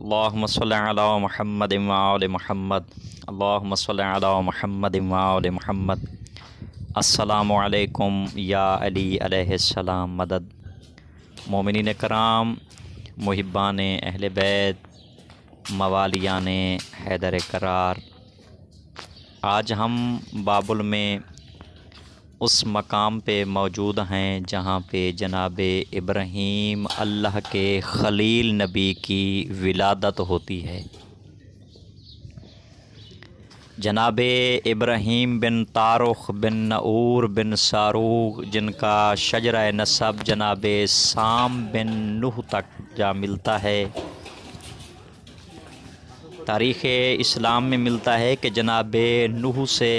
अल्लाह महमद इमाल महमद अल्लाह महमद इमाल महमद असलकम या अली अलैहिस्सलाम मदद मोमिन कराम मुहिबान अहल बैत मवालियान हैदर करार आज हम बाबुल में उस मकाम पे मौजूद हैं जहाँ पे जनाब इब्राहीम अल्लाह के खलील नबी की विलादत होती है जनाब इब्राहीम बिन तारुख बिन नूर बिन शारूख जिनका शजर नसब जनाब साम बिन नूह तक जा मिलता है तारीख़ इस्लाम में मिलता है कि जनाब नूह से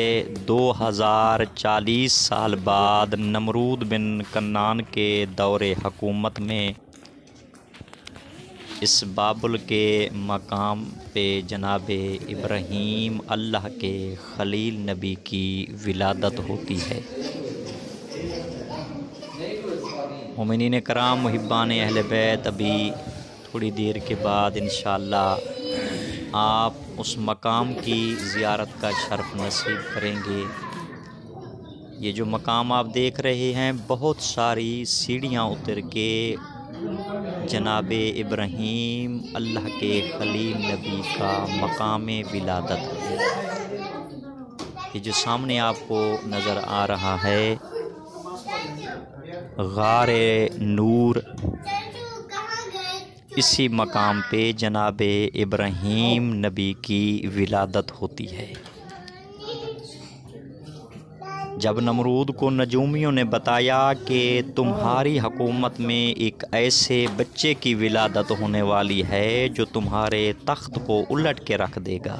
2040 साल बाद नमरूद बिन कन्नान के दौर हकूमत में इस बाबुल के मकाम पे जनाब इब्राहीम अल्लाह के खलील नबी की विलादत होती है ममिन कराम मुहिबान अहल बैत अभी थोड़ी देर के बाद इन आप उस मकाम की ज़ियारत का शर्फ नसीब करेंगे ये जो मकाम आप देख रहे हैं बहुत सारी सीढ़ियाँ उतर के जनाब इब्राहीम अल्लाह के खलील नबी का मकाम विलादत है ये जो सामने आपको नज़र आ रहा है गार नूर इसी मकाम पे जनाब इब्राहीम नबी की विलादत होती है जब नमरूद को नजूमियों ने बताया कि तुम्हारी हकूमत में एक ऐसे बच्चे की विलादत होने वाली है जो तुम्हारे तख्त को उलट के रख देगा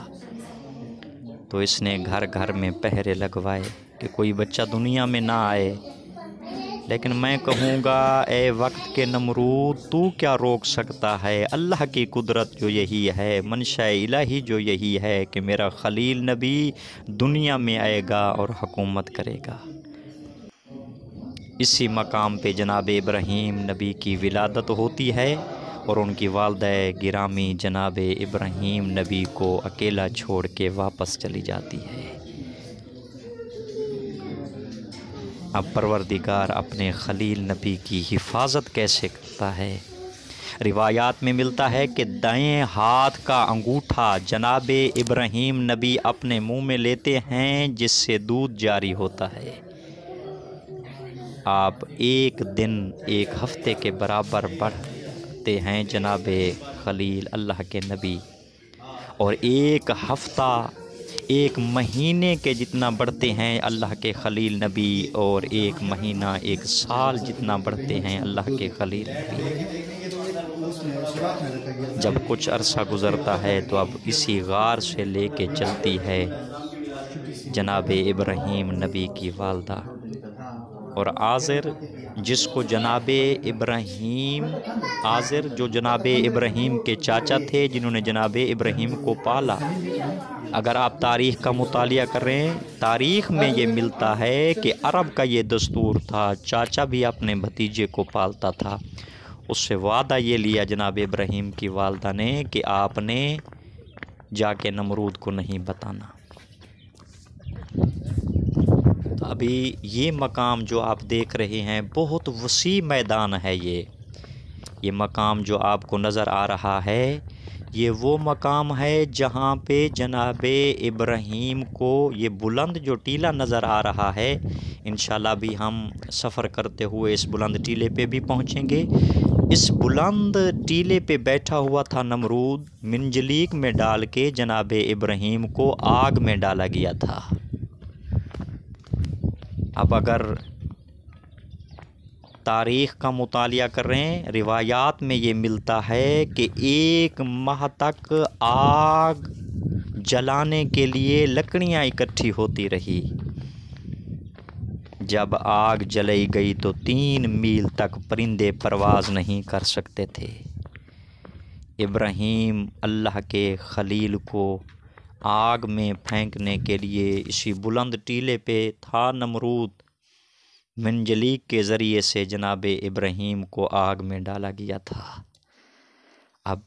तो इसने घर घर में पहरे लगवाए कि कोई बच्चा दुनिया में ना आए लेकिन मैं कहूँगा ए वक्त के नमरूद तू क्या रोक सकता है अल्लाह की कुदरत जो यही है मनशा इलाही जो यही है कि मेरा खलील नबी दुनिया में आएगा और हकूमत करेगा इसी मकाम पे जनाब इब्राहिम नबी की विलादत होती है और उनकी वालद गिरामी जनाब इब्राहिम नबी को अकेला छोड़ के वापस चली जाती है अब परवरदिगार अपने खलील नबी की हिफाजत कैसे करता है रिवायात में मिलता है कि दाएं हाथ का अंगूठा जनाब इब्राहिम नबी अपने मुंह में लेते हैं जिससे दूध जारी होता है आप एक दिन एक हफ्ते के बराबर बढ़ते हैं जनाब खलील अल्लाह के नबी और एक हफ्ता एक महीने के जितना बढ़ते हैं अल्लाह के खलील नबी और एक महीना एक साल जितना बढ़ते हैं अल्लाह के खलील नबी जब कुछ अरसा गुज़रता है तो अब इसी गार से लेके चलती है जनाब इब्राहिम नबी की वालदा और आज़र जिसको जनाब इब्राहीम आज़र जो जनाब इब्राहीम के चाचा थे जिन्होंने जनाब इब्राहीम को पाला अगर आप तारीख़ का मुताल करें तारीख़ में ये मिलता है कि अरब का ये दस्तूर था चाचा भी अपने भतीजे को पालता था उससे वादा ये लिया जनाब इब्राहीम की वालदा ने कि आपने जाके नमरूद को नहीं बताना अभी ये मकाम जो आप देख रहे हैं बहुत वसी मैदान है ये ये मकाम जो आपको नज़र आ रहा है ये वो मकाम है जहाँ पे जनाब इब्राहीम को ये बुलंद जो टीला नज़र आ रहा है इन भी हम सफ़र करते हुए इस बुलंद टीले पे भी पहुँचेंगे इस बुलंद टीले पे बैठा हुआ था नमरूद मिंजलीक में डाल के जनाब इब्राहीम को आग में डाला गया था अब अगर तारीख़ का मताल कर रहे हैं रिवायात में ये मिलता है कि एक माह तक आग जलाने के लिए लकड़ियाँ इकट्ठी होती रही जब आग जलाई गई तो तीन मील तक परिंदे परवाज नहीं कर सकते थे इब्राहीम अल्लाह के खलील को आग में फेंकने के लिए इसी बुलंद टीले पे था नमरूद मंजलीक के ज़रिए से जनाब इब्राहिम को आग में डाला गया था अब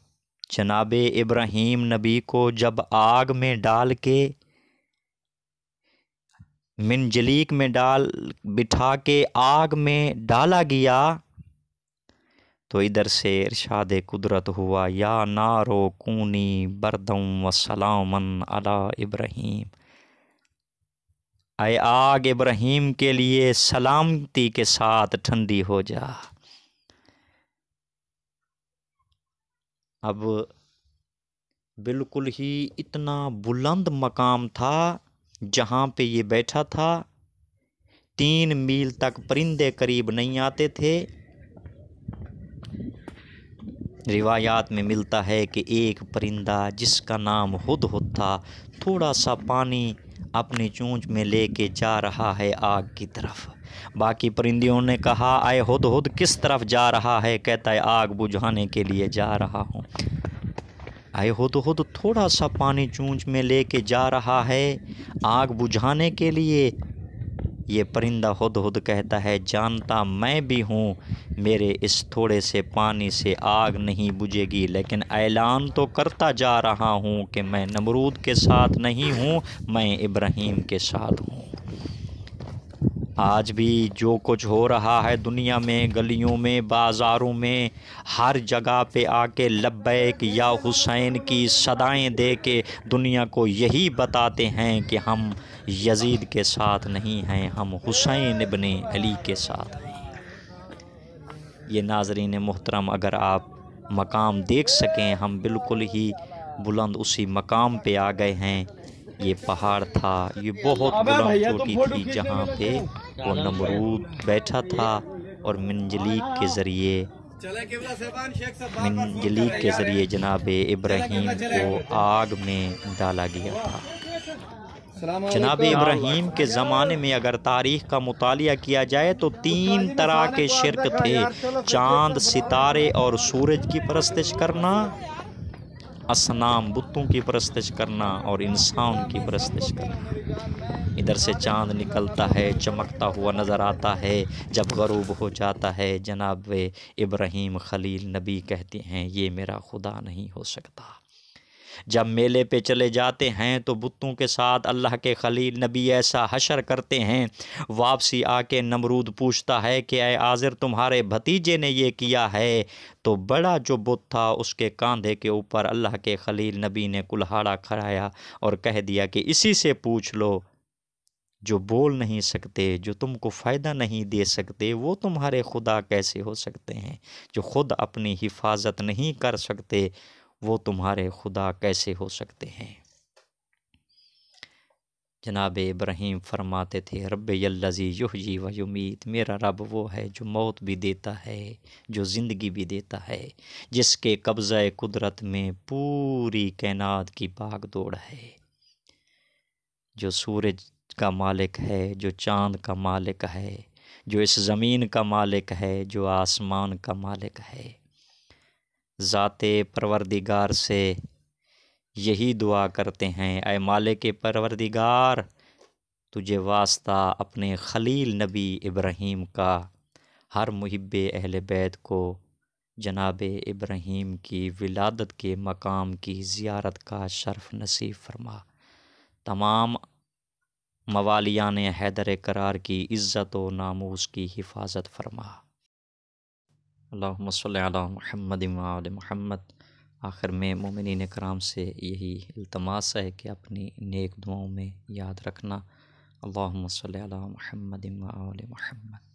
जनाब इब्राहिम नबी को जब आग में डाल के मिनजलीक में डाल बिठा के आग में डाला गया तो इधर से इरशाद कुदरत हुआ या नारो कूनी बरदम सलामन अला इब्राहिम आए आग इब्राहिम के लिए सलामती के साथ ठंडी हो जा अब बिल्कुल ही इतना बुलंद मकाम था जहाँ पे ये बैठा था तीन मील तक परिंदे करीब नहीं आते थे रिवायात में मिलता है कि एक परिंदा जिसका नाम हद हद था थोड़ा सा पानी अपनी चूँच में लेके जा रहा है आग की तरफ बाकी परिंदियों ने कहा आए हद हद किस तरफ जा रहा है कहता है आग बुझाने के लिए जा रहा हूँ आए हद हद थोड़ा सा पानी चूँच में लेके जा रहा है आग बुझाने के लिए ये परिंदा हद हद कहता है जानता मैं भी हूँ मेरे इस थोड़े से पानी से आग नहीं बुझेगी लेकिन ऐलान तो करता जा रहा हूँ कि मैं नमरूद के साथ नहीं हूँ मैं इब्राहिम के साथ हूँ आज भी जो कुछ हो रहा है दुनिया में गलियों में बाज़ारों में हर जगह पे आके लब्बैक या हुसैन की सदाएं दे के दुनिया को यही बताते हैं कि हम यजीद के साथ नहीं हैं हम हुसैन इबन अली के साथ हैं ये नाजरीन मोहतरम अगर आप मकाम देख सकें हम बिल्कुल ही बुलंद उसी मकाम पे आ गए हैं ये पहाड़ था ये बहुत बुलंद चोटी थी जहाँ पे वो नमरूद बैठा था और मंजली के ज़रिए मंजली के ज़रिए जनाब इब्राहिम को आग में डाला गया था जनाब इब्राहिम के ज़माने में अगर तारीख का मताल किया जाए तो तीन तरह के शिरक थे चांद सितारे और सूरज की परस्तिश करना असनाम बुतों की परस्तिश करना और इंसान की परस्तिश करना इधर से चांद निकलता है चमकता हुआ नज़र आता है जब गरूब हो जाता है जनाब इब्राहिम खलील नबी कहते हैं ये मेरा खुदा नहीं हो सकता जब मेले पे चले जाते हैं तो बुतों के साथ अल्लाह के खलील नबी ऐसा हशर करते हैं वापसी आके नमरूद पूछता है कि अय आज़िर तुम्हारे भतीजे ने ये किया है तो बड़ा जो बुत था उसके कांधे के ऊपर अल्लाह के खलील नबी ने कुल्हाड़ा खड़ाया और कह दिया कि इसी से पूछ लो जो बोल नहीं सकते जो तुमको फ़ायदा नहीं दे सकते वो तुम्हारे खुदा कैसे हो सकते हैं जो खुद अपनी हिफाजत नहीं कर सकते वो तुम्हारे खुदा कैसे हो सकते हैं जनाब इब्राहिम फरमाते थे रब यल्लज़ी युहजी व युमीत मेरा रब वो है जो मौत भी देता है जो ज़िंदगी भी देता है जिसके कब्ज़ कुदरत में पूरी कैनात की भाग दौड़ है जो सूरज का मालिक है जो चांद का मालिक है जो इस ज़मीन का मालिक है जो आसमान का मालिक है ज़ाते परवरदिगार से यही दुआ करते हैं अय माले के परवरदिगार तुझे वास्ता अपने खलील नबी इब्राहिम का हर मुहब अहल बैत को जनाब इब्राहीम की विलादत के मकाम की ज़ियारत का शर्फ नसीब फरमा तमाम मवालियान हैदर करार की इज़्ज़त व नामूस की हिफाजत फरमा अल्लाम महमद आल महमद आखिर में मोमिन कराम से यही अल्तमास है कि अपनी नेक दुआओं में याद रखना अल्लाम महमद आल महमद